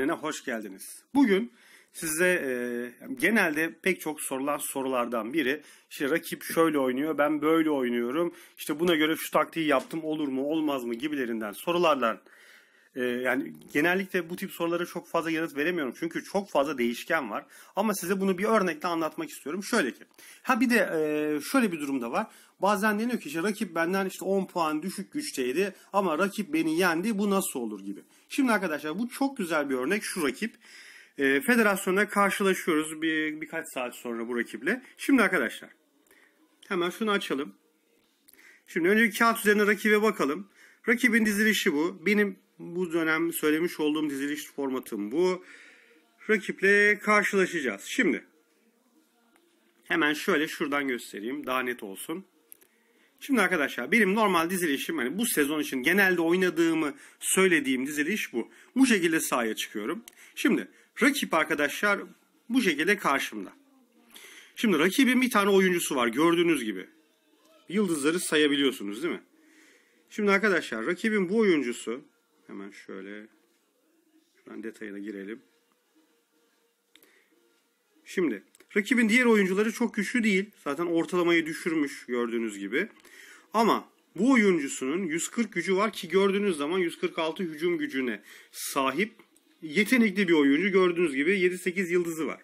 Yine hoş geldiniz. Bugün size e, genelde pek çok sorulan sorulardan biri işte rakip şöyle oynuyor ben böyle oynuyorum işte buna göre şu taktiği yaptım olur mu olmaz mı gibilerinden sorulardan ee, yani genellikle bu tip sorulara çok fazla yanıt veremiyorum. Çünkü çok fazla değişken var. Ama size bunu bir örnekle anlatmak istiyorum. Şöyle ki. Ha bir de e, şöyle bir durumda var. Bazen deniyor ki işte rakip benden işte 10 puan düşük güçteydi ama rakip beni yendi bu nasıl olur gibi. Şimdi arkadaşlar bu çok güzel bir örnek şu rakip. E, federasyonla karşılaşıyoruz bir, birkaç saat sonra bu rakiple. Şimdi arkadaşlar hemen şunu açalım. Şimdi önce kağıt üzerine rakibe bakalım. Rakibin dizilişi bu. Benim bu dönem söylemiş olduğum diziliş formatım bu. Rakiple karşılaşacağız. Şimdi hemen şöyle şuradan göstereyim daha net olsun. Şimdi arkadaşlar benim normal dizilişim hani bu sezon için genelde oynadığımı söylediğim diziliş bu. Bu şekilde sahaya çıkıyorum. Şimdi rakip arkadaşlar bu şekilde karşımda. Şimdi rakibin bir tane oyuncusu var gördüğünüz gibi. Yıldızları sayabiliyorsunuz değil mi? Şimdi arkadaşlar rakibin bu oyuncusu Hemen şöyle şuradan detayına girelim. Şimdi rakibin diğer oyuncuları çok güçlü değil. Zaten ortalamayı düşürmüş gördüğünüz gibi. Ama bu oyuncusunun 140 gücü var ki gördüğünüz zaman 146 hücum gücüne sahip yetenekli bir oyuncu. Gördüğünüz gibi 7-8 yıldızı var.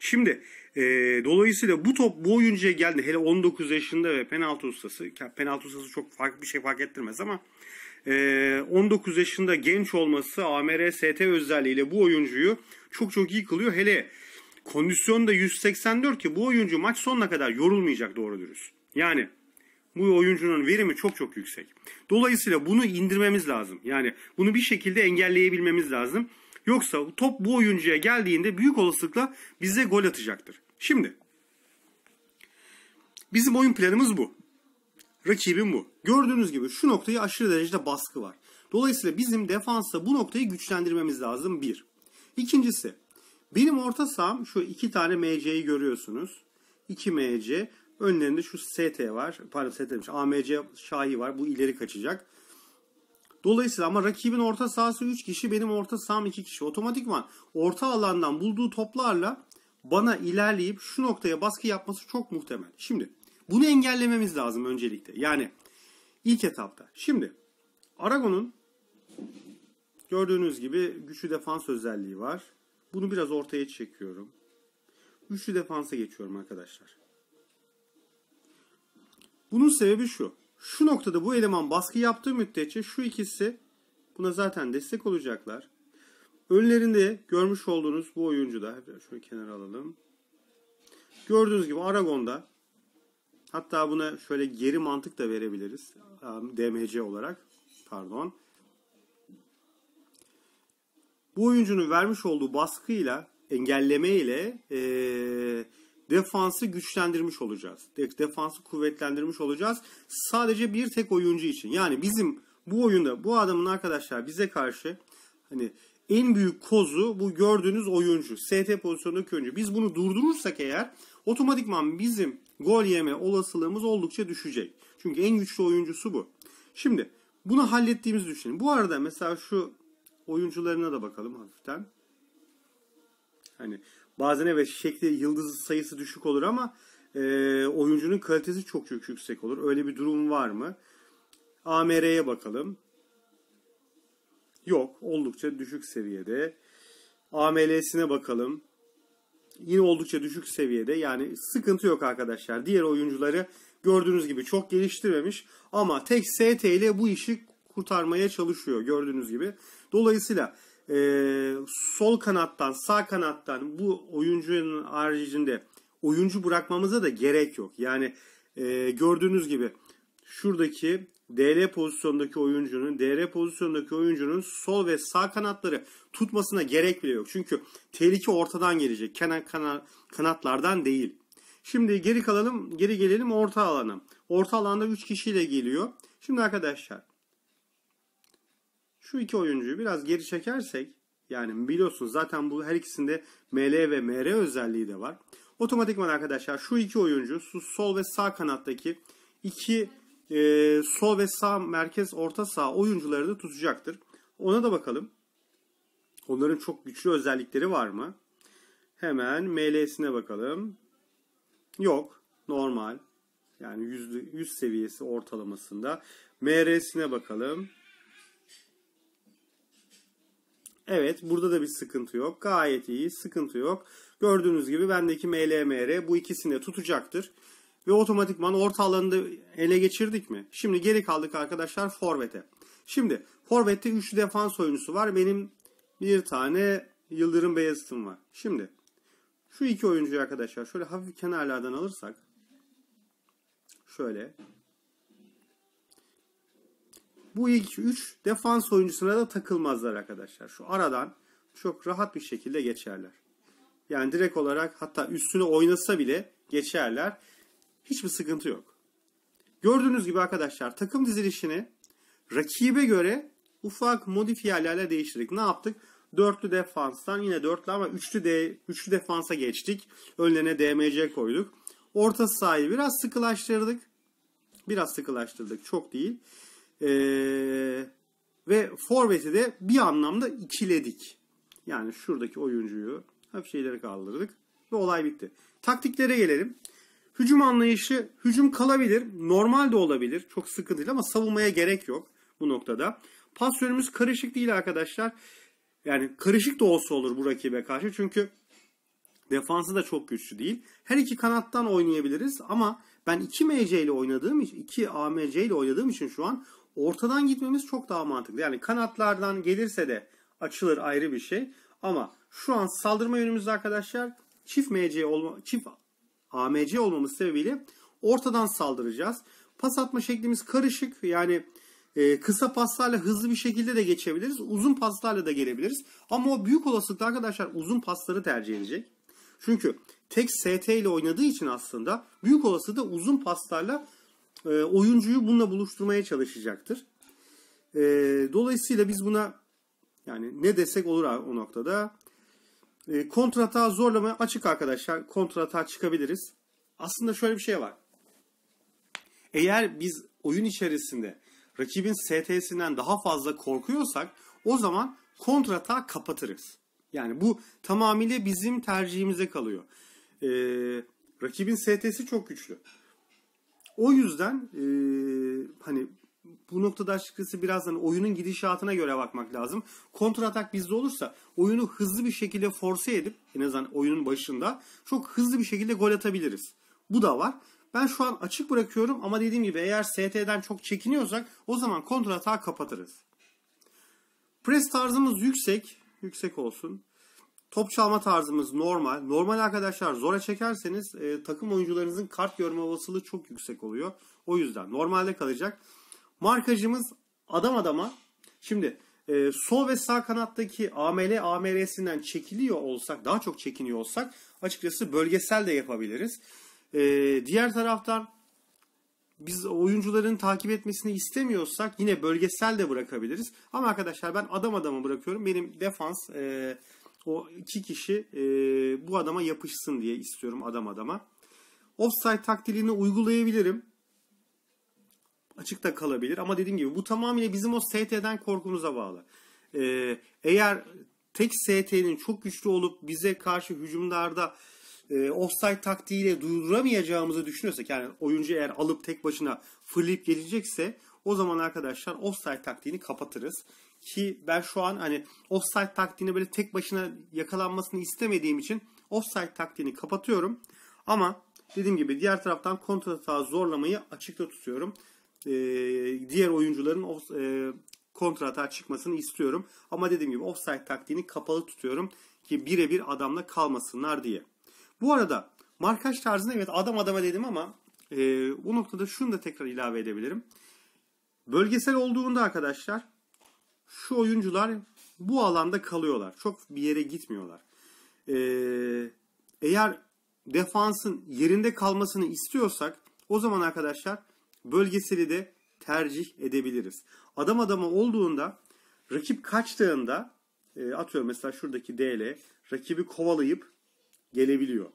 Şimdi e, dolayısıyla bu top bu oyuncuya geldi. Hele 19 yaşında ve penaltı ustası. Penaltı ustası çok farklı bir şey fark ettirmez ama 19 ee, yaşında genç olması AMR-ST özelliğiyle bu oyuncuyu çok çok iyi kılıyor. Hele kondisyon da 184 ki bu oyuncu maç sonuna kadar yorulmayacak doğru dürüst. Yani bu oyuncunun verimi çok çok yüksek. Dolayısıyla bunu indirmemiz lazım. Yani bunu bir şekilde engelleyebilmemiz lazım. Yoksa top bu oyuncuya geldiğinde büyük olasılıkla bize gol atacaktır. Şimdi bizim oyun planımız bu. Rakibim bu. Gördüğünüz gibi şu noktayı aşırı derecede baskı var. Dolayısıyla bizim defansa bu noktayı güçlendirmemiz lazım bir. İkincisi benim orta saham şu iki tane MC'yi görüyorsunuz. 2 MC önlerinde şu ST var. Pardon ST demiş. AMC Şahi var. Bu ileri kaçacak. Dolayısıyla ama rakibin orta sahası 3 kişi benim orta saham 2 kişi. Otomatikman orta alandan bulduğu toplarla bana ilerleyip şu noktaya baskı yapması çok muhtemel. Şimdi bunu engellememiz lazım öncelikle. Yani ilk etapta. Şimdi Aragon'un gördüğünüz gibi güçlü defans özelliği var. Bunu biraz ortaya çekiyorum. Güçlü defansa geçiyorum arkadaşlar. Bunun sebebi şu. Şu noktada bu eleman baskı yaptığı müddetçe şu ikisi buna zaten destek olacaklar. Önlerinde görmüş olduğunuz bu oyuncu da şöyle kenara alalım. Gördüğünüz gibi Aragon'da Hatta buna şöyle geri mantık da verebiliriz. DMC olarak. Pardon. Bu oyuncunun vermiş olduğu baskıyla, engelleme ile ee, defansı güçlendirmiş olacağız. Defansı kuvvetlendirmiş olacağız. Sadece bir tek oyuncu için. Yani bizim bu oyunda bu adamın arkadaşlar bize karşı hani en büyük kozu bu gördüğünüz oyuncu. ST pozisyonundaki oyuncu. Biz bunu durdurursak eğer otomatikman bizim gol yeme olasılığımız oldukça düşecek. Çünkü en güçlü oyuncusu bu. Şimdi bunu hallettiğimizi düşünelim. Bu arada mesela şu oyuncularına da bakalım hafiften. Hani bazen evet şekli yıldız sayısı düşük olur ama e, oyuncunun kalitesi çok çok yüksek olur. Öyle bir durum var mı? AMR'ye bakalım. Yok. Oldukça düşük seviyede. AML'sine bakalım yine oldukça düşük seviyede. Yani sıkıntı yok arkadaşlar. Diğer oyuncuları gördüğünüz gibi çok geliştirmemiş ama tek ST ile bu işi kurtarmaya çalışıyor gördüğünüz gibi. Dolayısıyla e, sol kanattan sağ kanattan bu oyuncunun haricinde oyuncu bırakmamıza da gerek yok. Yani e, gördüğünüz gibi şuradaki DR pozisyondaki oyuncunun DR pozisyondaki oyuncunun sol ve sağ kanatları tutmasına gerek bile yok. Çünkü tehlike ortadan gelecek. Kenar kana, kanatlardan değil. Şimdi geri kalalım, geri gelelim orta alana. Orta alanda 3 kişiyle geliyor. Şimdi arkadaşlar şu iki oyuncuyu biraz geri çekersek yani biliyorsunuz zaten bu her ikisinde ML ve MR özelliği de var. Otomatikman arkadaşlar şu iki oyuncu sol ve sağ kanattaki iki e, ee, sol ve sağ merkez orta sağ oyuncuları da tutacaktır. Ona da bakalım. Onların çok güçlü özellikleri var mı? Hemen ML'sine bakalım. Yok. Normal. Yani 100, 100 seviyesi ortalamasında. MR'sine bakalım. Evet burada da bir sıkıntı yok. Gayet iyi sıkıntı yok. Gördüğünüz gibi bendeki MLMR bu ikisini tutacaktır ve otomatikman orta alanını ele geçirdik mi? Şimdi geri kaldık arkadaşlar Forvet'e. Şimdi Forvet'te 3 defans oyuncusu var. Benim bir tane Yıldırım Beyazıt'ım var. Şimdi şu iki oyuncuyu arkadaşlar şöyle hafif kenarlardan alırsak şöyle bu ilk 3 defans oyuncusuna da takılmazlar arkadaşlar. Şu aradan çok rahat bir şekilde geçerler. Yani direkt olarak hatta üstüne oynasa bile geçerler. Hiçbir sıkıntı yok. Gördüğünüz gibi arkadaşlar takım dizilişini rakibe göre ufak modifiyelerle değiştirdik. Ne yaptık? Dörtlü defanstan yine dörtlü ama üçlü, de, üçlü defansa geçtik. Önlerine DMC koyduk. Orta sahayı biraz sıkılaştırdık. Biraz sıkılaştırdık. Çok değil. Ee, ve forveti de bir anlamda ikiledik. Yani şuradaki oyuncuyu hafif şeyleri kaldırdık ve olay bitti. Taktiklere gelelim. Hücum anlayışı hücum kalabilir, normal de olabilir. Çok sıkı değil ama savunmaya gerek yok bu noktada. Pas karışık değil arkadaşlar. Yani karışık da olsa olur bu rakibe karşı. Çünkü defansı da çok güçlü değil. Her iki kanattan oynayabiliriz ama ben 2 MC ile oynadığım için, 2 AMC ile oynadığım için şu an ortadan gitmemiz çok daha mantıklı. Yani kanatlardan gelirse de açılır ayrı bir şey. Ama şu an saldırma yönümüzde arkadaşlar çift MC olma, çift AMC olmamız sebebiyle ortadan saldıracağız. Pas atma şeklimiz karışık. Yani e, kısa paslarla hızlı bir şekilde de geçebiliriz. Uzun paslarla da gelebiliriz. Ama o büyük olasılıkla arkadaşlar uzun pasları tercih edecek. Çünkü tek ST ile oynadığı için aslında büyük olasılıkla uzun paslarla e, oyuncuyu bununla buluşturmaya çalışacaktır. E, dolayısıyla biz buna yani ne desek olur o noktada. Ee, kontrata zorlama açık arkadaşlar. Kontrata çıkabiliriz. Aslında şöyle bir şey var. Eğer biz oyun içerisinde rakibin ST'sinden daha fazla korkuyorsak o zaman kontrata kapatırız. Yani bu tamamıyla bizim tercihimize kalıyor. Ee, rakibin ST'si çok güçlü. O yüzden e, hani bu noktada açıkçası biraz hani oyunun gidişatına göre bakmak lazım. Kontra atak bizde olursa oyunu hızlı bir şekilde force edip en azından oyunun başında çok hızlı bir şekilde gol atabiliriz. Bu da var. Ben şu an açık bırakıyorum ama dediğim gibi eğer ST'den çok çekiniyorsak o zaman kontra atağı kapatırız. Press tarzımız yüksek. Yüksek olsun. Top çalma tarzımız normal. Normal arkadaşlar zora çekerseniz e, takım oyuncularınızın kart görme olasılığı çok yüksek oluyor. O yüzden normalde kalacak. Markacımız adam adama. Şimdi e, sol ve sağ kanattaki AML AMR'sinden çekiliyor olsak, daha çok çekiniyor olsak açıkçası bölgesel de yapabiliriz. E, diğer taraftan biz oyuncuların takip etmesini istemiyorsak yine bölgesel de bırakabiliriz. Ama arkadaşlar ben adam adama bırakıyorum. Benim defans e, o iki kişi e, bu adama yapışsın diye istiyorum adam adama. Offside taktilini uygulayabilirim açıkta kalabilir. Ama dediğim gibi bu tamamıyla bizim o ST'den korkumuza bağlı. Ee, eğer tek ST'nin çok güçlü olup bize karşı hücumlarda e, offside taktiğiyle durduramayacağımızı düşünüyorsak yani oyuncu eğer alıp tek başına fırlayıp gelecekse o zaman arkadaşlar offside taktiğini kapatırız. Ki ben şu an hani offside taktiğini böyle tek başına yakalanmasını istemediğim için offside taktiğini kapatıyorum. Ama dediğim gibi diğer taraftan kontratağı zorlamayı açıkta tutuyorum. Ee, diğer oyuncuların o e, kontrata çıkmasını istiyorum. Ama dediğim gibi offside taktiğini kapalı tutuyorum ki birebir adamla kalmasınlar diye. Bu arada markaj tarzında evet adam adama dedim ama e, bu noktada şunu da tekrar ilave edebilirim. Bölgesel olduğunda arkadaşlar şu oyuncular bu alanda kalıyorlar. Çok bir yere gitmiyorlar. E, eğer defansın yerinde kalmasını istiyorsak o zaman arkadaşlar bölgeseli de tercih edebiliriz. Adam adama olduğunda rakip kaçtığında e, atıyorum mesela şuradaki DL rakibi kovalayıp gelebiliyor.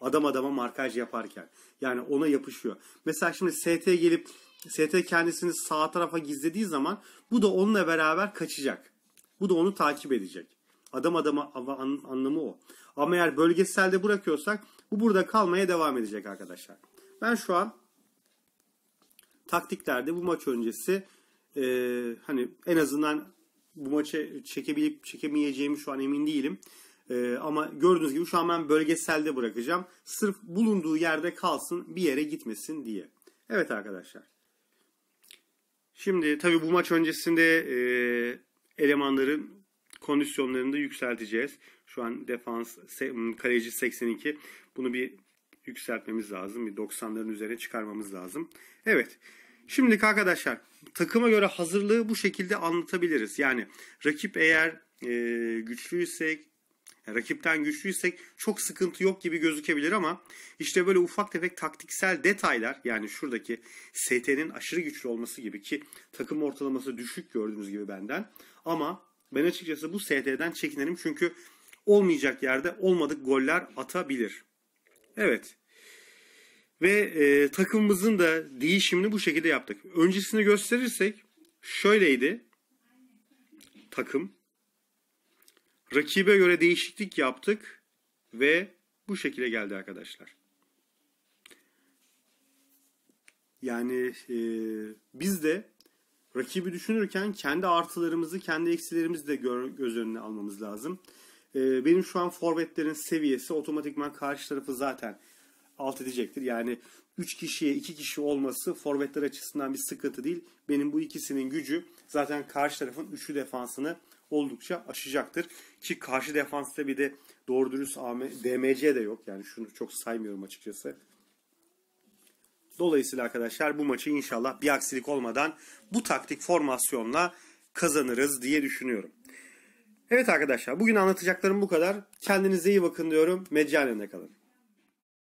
Adam adama markaj yaparken. Yani ona yapışıyor. Mesela şimdi ST gelip ST kendisini sağ tarafa gizlediği zaman bu da onunla beraber kaçacak. Bu da onu takip edecek. Adam adama an, anlamı o. Ama eğer bölgeselde bırakıyorsak bu burada kalmaya devam edecek arkadaşlar. Ben şu an taktiklerde bu maç öncesi e, hani en azından bu maçı çekebilip çekemeyeceğimi şu an emin değilim. E, ama gördüğünüz gibi şu an ben bölgeselde bırakacağım. Sırf bulunduğu yerde kalsın bir yere gitmesin diye. Evet arkadaşlar. Şimdi tabii bu maç öncesinde e, elemanların kondisyonlarını da yükselteceğiz. Şu an defans kaleci 82. Bunu bir yükseltmemiz lazım. Bir 90'ların üzerine çıkarmamız lazım. Evet. Şimdi arkadaşlar takıma göre hazırlığı bu şekilde anlatabiliriz. Yani rakip eğer e, güçlüysek rakipten güçlüysek çok sıkıntı yok gibi gözükebilir ama işte böyle ufak tefek taktiksel detaylar yani şuradaki ST'nin aşırı güçlü olması gibi ki takım ortalaması düşük gördüğünüz gibi benden ama ben açıkçası bu ST'den çekinirim çünkü olmayacak yerde olmadık goller atabilir. Evet. Ve e, takımımızın da değişimini bu şekilde yaptık. Öncesini gösterirsek şöyleydi takım. Rakibe göre değişiklik yaptık ve bu şekilde geldi arkadaşlar. Yani e, biz de rakibi düşünürken kendi artılarımızı, kendi eksilerimizi de göz önüne almamız lazım. Ee, benim şu an forvetlerin seviyesi otomatikman karşı tarafı zaten alt edecektir. Yani 3 kişiye 2 kişi olması forvetler açısından bir sıkıntı değil. Benim bu ikisinin gücü zaten karşı tarafın 3'lü defansını oldukça aşacaktır. Ki karşı defansta bir de doğru dürüst DMC de yok. Yani şunu çok saymıyorum açıkçası. Dolayısıyla arkadaşlar bu maçı inşallah bir aksilik olmadan bu taktik formasyonla kazanırız diye düşünüyorum. Evet arkadaşlar bugün anlatacaklarım bu kadar. Kendinize iyi bakın diyorum. Meccanen'de kalın.